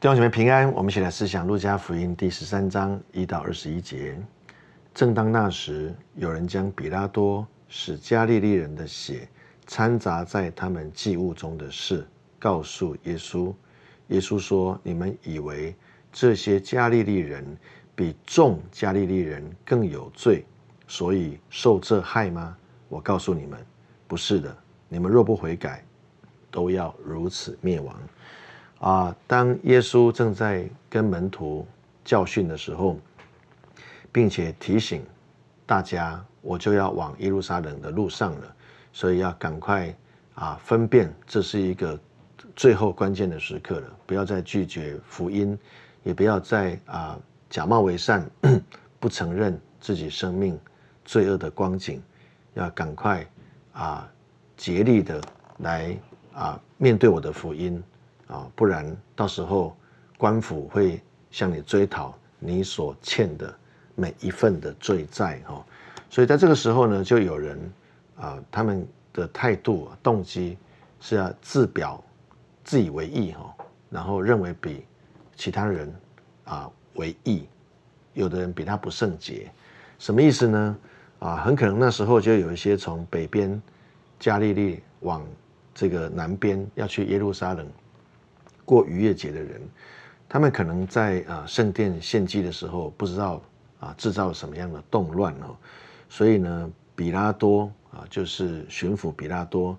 弟兄姐妹平安，我们一起来思想《路加福音》第十三章一到二十一节。正当那时，有人将比拉多使加利利人的血掺杂在他们祭物中的事告诉耶稣。耶稣说：“你们以为这些加利利人比众加利利人更有罪，所以受这害吗？我告诉你们，不是的。你们若不悔改，都要如此灭亡。”啊！当耶稣正在跟门徒教训的时候，并且提醒大家，我就要往耶路撒冷的路上了，所以要赶快啊分辨，这是一个最后关键的时刻了，不要再拒绝福音，也不要再啊假冒伪善，不承认自己生命罪恶的光景，要赶快啊竭力的来啊面对我的福音。啊，不然到时候官府会向你追讨你所欠的每一份的罪债哈。所以在这个时候呢，就有人啊，他们的态度动机是要自表自以为意哈，然后认为比其他人啊为义，有的人比他不圣洁，什么意思呢？啊，很可能那时候就有一些从北边加利利往这个南边要去耶路撒冷。过逾越节的人，他们可能在啊圣殿献祭的时候，不知道啊制造什么样的动乱哦，所以呢，比拉多啊就是巡抚比拉多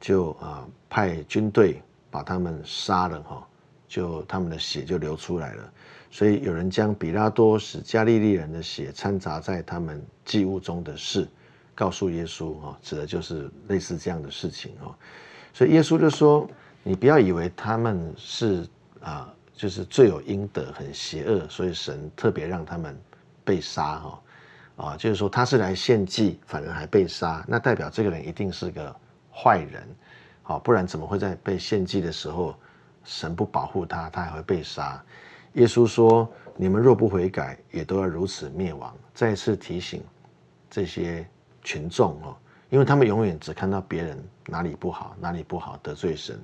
就啊派军队把他们杀了哈，就他们的血就流出来了，所以有人将比拉多使加利利人的血掺杂在他们祭物中的事告诉耶稣哈，指的就是类似这样的事情哦，所以耶稣就说。你不要以为他们是啊，就是罪有应得，很邪恶，所以神特别让他们被杀哈啊，就是说他是来献祭，反而还被杀，那代表这个人一定是个坏人啊，不然怎么会在被献祭的时候神不保护他，他还会被杀？耶稣说：“你们若不悔改，也都要如此灭亡。”再次提醒这些群众哦。因为他们永远只看到别人哪里不好，哪里不好得罪神，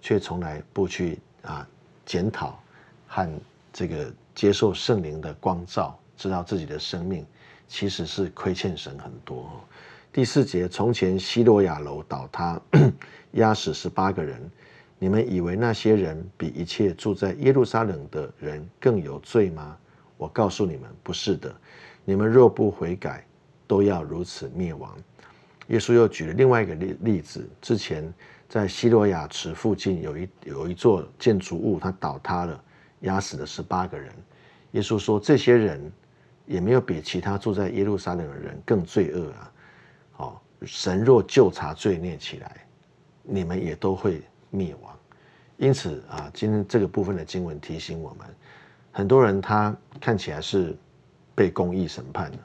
却从来不去啊检讨和这个接受圣灵的光照，知道自己的生命其实是亏欠神很多。第四节，从前西罗亚楼倒塌，压死十八个人。你们以为那些人比一切住在耶路撒冷的人更有罪吗？我告诉你们，不是的。你们若不悔改，都要如此灭亡。耶稣又举了另外一个例例子，之前在希罗亚池附近有一有一座建筑物，它倒塌了，压死了十八个人。耶稣说，这些人也没有比其他住在耶路撒冷的人更罪恶啊！好，神若就查罪孽起来，你们也都会灭亡。因此啊，今天这个部分的经文提醒我们，很多人他看起来是被公义审判的，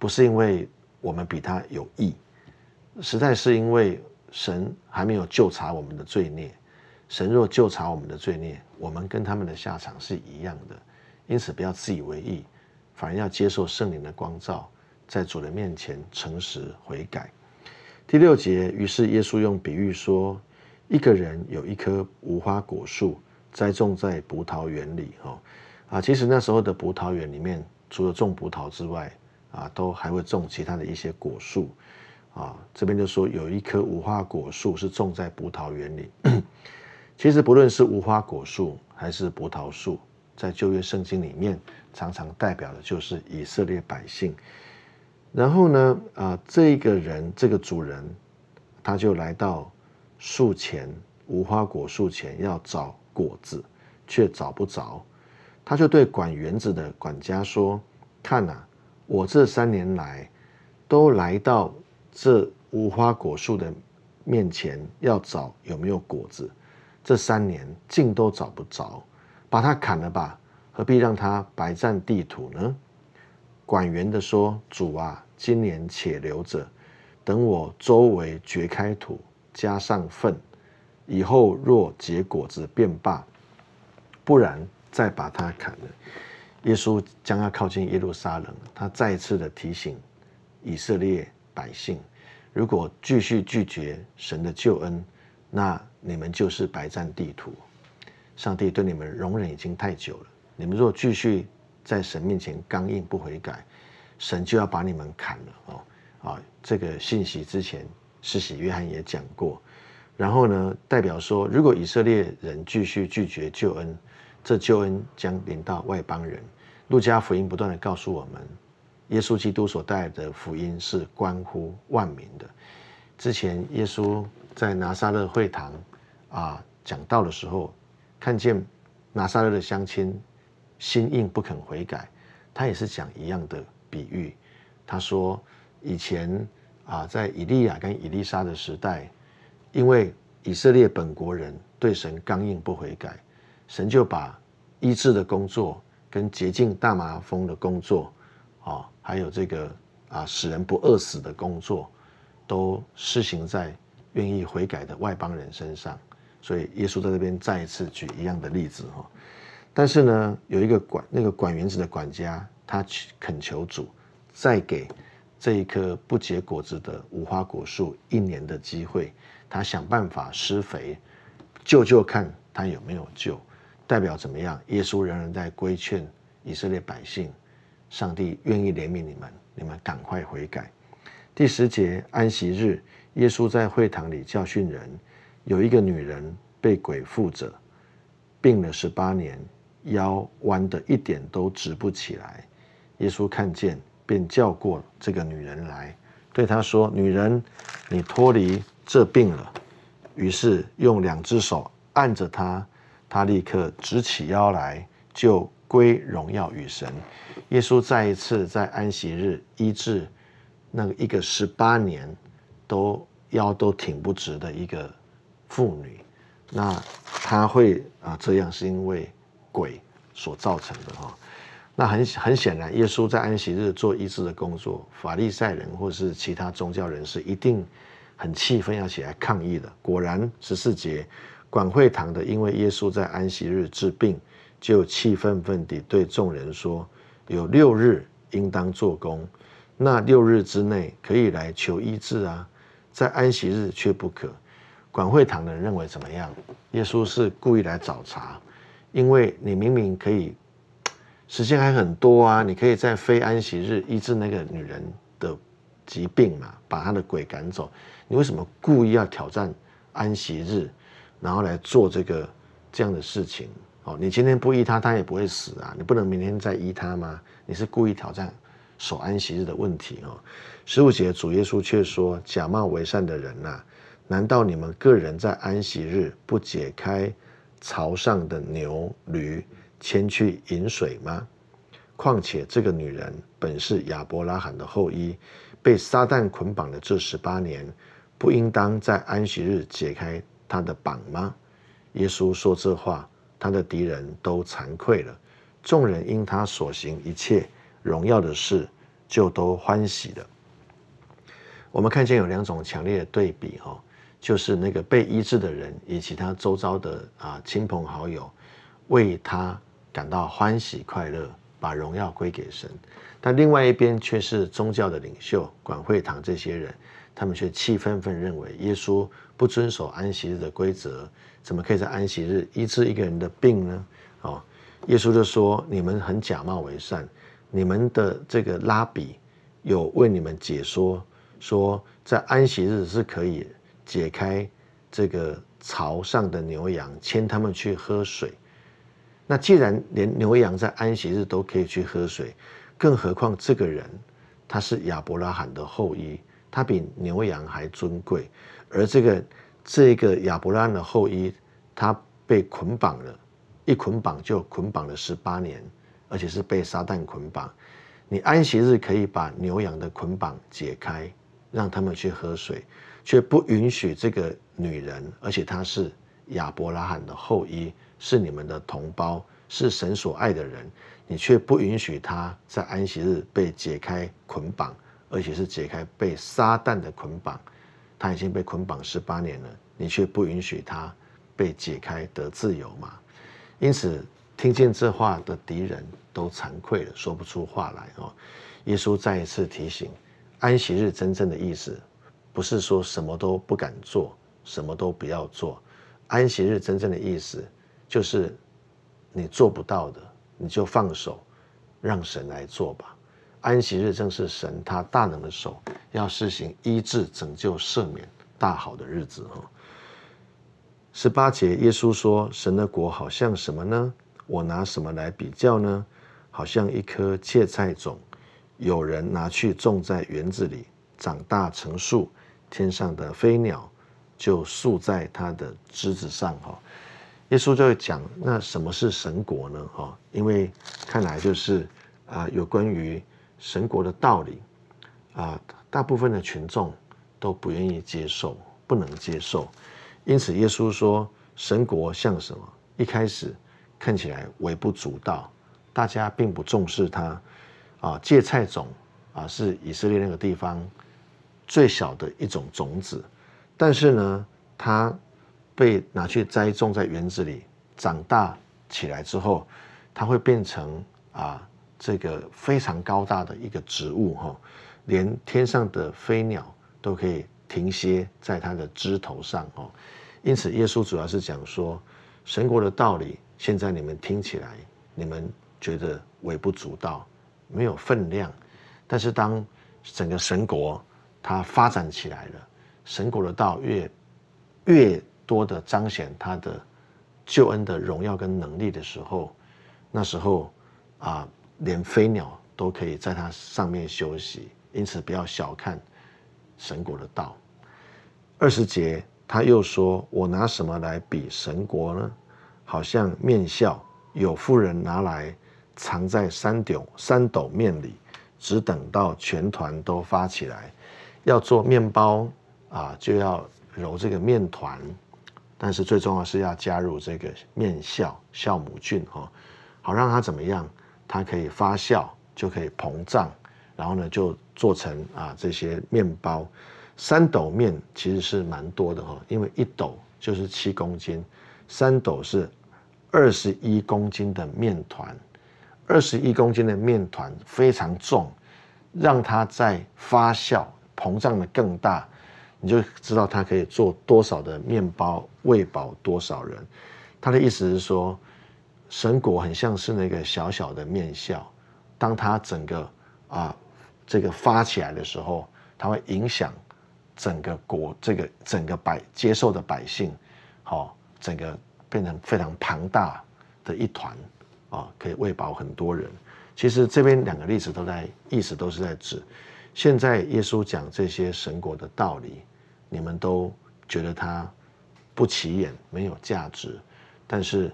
不是因为我们比他有义。实在是因为神还没有救查我们的罪孽，神若救查我们的罪孽，我们跟他们的下场是一样的。因此不要自以为意，反而要接受圣灵的光照，在主人面前诚实悔改。第六节，于是耶稣用比喻说，一个人有一棵无花果树栽种在葡萄园里，哦啊，其实那时候的葡萄园里面，除了种葡萄之外，啊，都还会种其他的一些果树。啊，这边就说有一棵无花果树是种在葡萄园里。其实不论是无花果树还是葡萄树，在旧约圣经里面，常常代表的就是以色列百姓。然后呢，啊，这个人这个主人，他就来到树前，无花果树前要找果子，却找不着。他就对管园子的管家说：“看呐，我这三年来都来到。”这无花果树的面前要找有没有果子？这三年尽都找不着，把它砍了吧，何必让它白占地土呢？管园的说：“主啊，今年且留着，等我周围掘开土，加上粪，以后若结果子便罢，不然再把它砍了。”耶稣将要靠近耶路撒冷，他再一次的提醒以色列百姓。如果继续拒绝神的救恩，那你们就是白占地图。上帝对你们容忍已经太久了。你们若继续在神面前刚硬不悔改，神就要把你们砍了哦！啊，这个信息之前，世袭约翰也讲过。然后呢，代表说，如果以色列人继续拒绝救恩，这救恩将临到外邦人。路加福音不断的告诉我们。耶稣基督所带来的福音是关乎万民的。之前耶稣在拿撒勒会堂啊讲到的时候，看见拿撒勒的乡亲心硬不肯悔改，他也是讲一样的比喻。他说以前啊，在以利亚跟以利沙的时代，因为以色列本国人对神刚硬不悔改，神就把医治的工作跟洁净大麻风的工作啊。还有这个啊，使人不饿死的工作，都施行在愿意悔改的外邦人身上。所以耶稣在这边再一次举一样的例子哈。但是呢，有一个管那个管园子的管家，他恳求主再给这一棵不结果子的无花果树一年的机会，他想办法施肥，救救看他有没有救。代表怎么样？耶稣仍然在规劝以色列百姓。上帝愿意怜悯你们，你们赶快悔改。第十节，安息日，耶稣在会堂里教训人，有一个女人被鬼附着，病了十八年，腰弯得一点都直不起来。耶稣看见，便叫过这个女人来，对她说：“女人，你脱离这病了。”于是用两只手按着她，她立刻直起腰来，就。归荣耀与神。耶稣再一次在安息日医治那个一个十八年都腰都挺不直的一个妇女。那他会啊这样，是因为鬼所造成的哈。那很很显然，耶稣在安息日做医治的工作，法利赛人或是其他宗教人士一定很气愤，要起来抗议的。果然，十四节，管会堂的，因为耶稣在安息日治病。就气愤愤地对众人说：“有六日应当做工，那六日之内可以来求医治啊，在安息日却不可。”管会堂的人认为怎么样？耶稣是故意来找茬，因为你明明可以时间还很多啊，你可以在非安息日医治那个女人的疾病嘛，把她的鬼赶走。你为什么故意要挑战安息日，然后来做这个这样的事情？哦，你今天不依他，他也不会死啊！你不能明天再依他吗？你是故意挑战守安息日的问题哦。十五节主耶稣却说：“假冒为善的人呐，难道你们个人在安息日不解开槽上的牛驴，牵去饮水吗？况且这个女人本是亚伯拉罕的后裔，被撒旦捆绑了这十八年，不应当在安息日解开她的绑吗？”耶稣说这话。他的敌人都惭愧了，众人因他所行一切荣耀的事，就都欢喜了。我们看见有两种强烈的对比哦，就是那个被医治的人以及他周遭的啊亲朋好友，为他感到欢喜快乐，把荣耀归给神；但另外一边却是宗教的领袖、管会堂这些人。他们却气愤愤认为耶稣不遵守安息日的规则，怎么可以在安息日医治一个人的病呢？哦，耶稣就说：“你们很假冒为善，你们的这个拉比有为你们解说，说在安息日是可以解开这个槽上的牛羊，牵他们去喝水。那既然连牛羊在安息日都可以去喝水，更何况这个人他是亚伯拉罕的后裔？”他比牛羊还尊贵，而这个这个亚伯拉罕的后裔，他被捆绑了，一捆绑就捆绑了十八年，而且是被撒旦捆绑。你安息日可以把牛羊的捆绑解开，让他们去喝水，却不允许这个女人，而且她是亚伯拉罕的后裔，是你们的同胞，是神所爱的人，你却不允许她在安息日被解开捆绑。而且是解开被撒旦的捆绑，他已经被捆绑十八年了，你却不允许他被解开得自由嘛？因此，听见这话的敌人都惭愧了，说不出话来哦。耶稣再一次提醒：安息日真正的意思，不是说什么都不敢做，什么都不要做。安息日真正的意思，就是你做不到的，你就放手，让神来做吧。安息日正是神他大能的手要施行医治、拯救、赦免大好的日子哦。十八节，耶稣说：“神的国好像什么呢？我拿什么来比较呢？好像一颗芥菜种，有人拿去种在园子里，长大成树，天上的飞鸟就宿在它的枝子上。”哈，耶稣就讲：“那什么是神国呢？哈，因为看来就是啊，有关于。”神国的道理啊，大部分的群众都不愿意接受，不能接受。因此，耶稣说，神国像什么？一开始看起来微不足道，大家并不重视它啊。芥菜种啊，是以色列那个地方最小的一种种子，但是呢，它被拿去栽种在园子里，长大起来之后，它会变成啊。这个非常高大的一个植物，哈，连天上的飞鸟都可以停歇在它的枝头上，哦。因此，耶稣主要是讲说，神国的道理，现在你们听起来，你们觉得微不足道，没有分量。但是，当整个神国它发展起来了，神国的道越越多的彰显它的救恩的荣耀跟能力的时候，那时候啊。连飞鸟都可以在它上面休息，因此不要小看神国的道。二十节他又说：“我拿什么来比神国呢？好像面酵，有富人拿来藏在三斗三斗面里，只等到全团都发起来，要做面包啊，就要揉这个面团。但是最重要是要加入这个面酵酵母菌哦，好让它怎么样？”它可以发酵，就可以膨胀，然后呢，就做成啊这些面包。三斗面其实是蛮多的哦，因为一斗就是七公斤，三斗是二十一公斤的面团。二十一公斤的面团非常重，让它在发酵膨胀的更大，你就知道它可以做多少的面包，喂饱多少人。他的意思是说。神果很像是那个小小的面笑，当它整个啊这个发起来的时候，它会影响整个国，这个整个百接受的百姓，好，整个变成非常庞大的一团啊，可以喂饱很多人。其实这边两个例子都在，意思都是在指，现在耶稣讲这些神果的道理，你们都觉得它不起眼、没有价值，但是。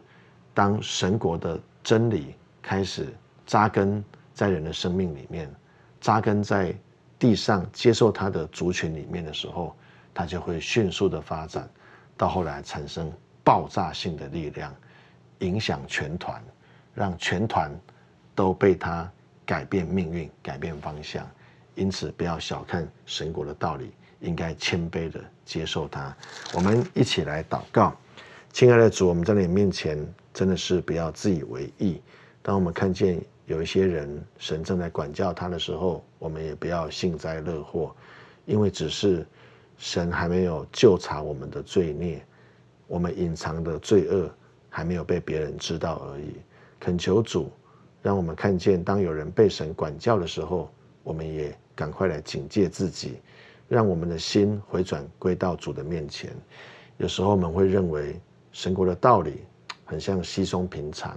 当神国的真理开始扎根在人的生命里面，扎根在地上接受他的族群里面的时候，他就会迅速的发展，到后来产生爆炸性的力量，影响全团，让全团都被他改变命运、改变方向。因此，不要小看神国的道理，应该谦卑的接受它。我们一起来祷告，亲爱的主，我们在你面前。真的是不要自以为意。当我们看见有一些人神正在管教他的时候，我们也不要幸灾乐祸，因为只是神还没有就查我们的罪孽，我们隐藏的罪恶还没有被别人知道而已。恳求主，让我们看见，当有人被神管教的时候，我们也赶快来警戒自己，让我们的心回转归到主的面前。有时候我们会认为神国的道理。很像稀松平常，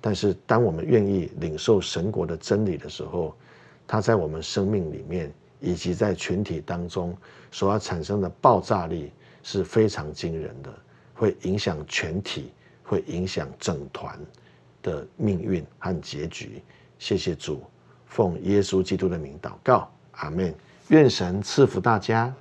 但是当我们愿意领受神国的真理的时候，它在我们生命里面以及在群体当中所要产生的爆炸力是非常惊人的，会影响全体，会影响整团的命运和结局。谢谢主，奉耶稣基督的名祷告，阿门。愿神赐福大家。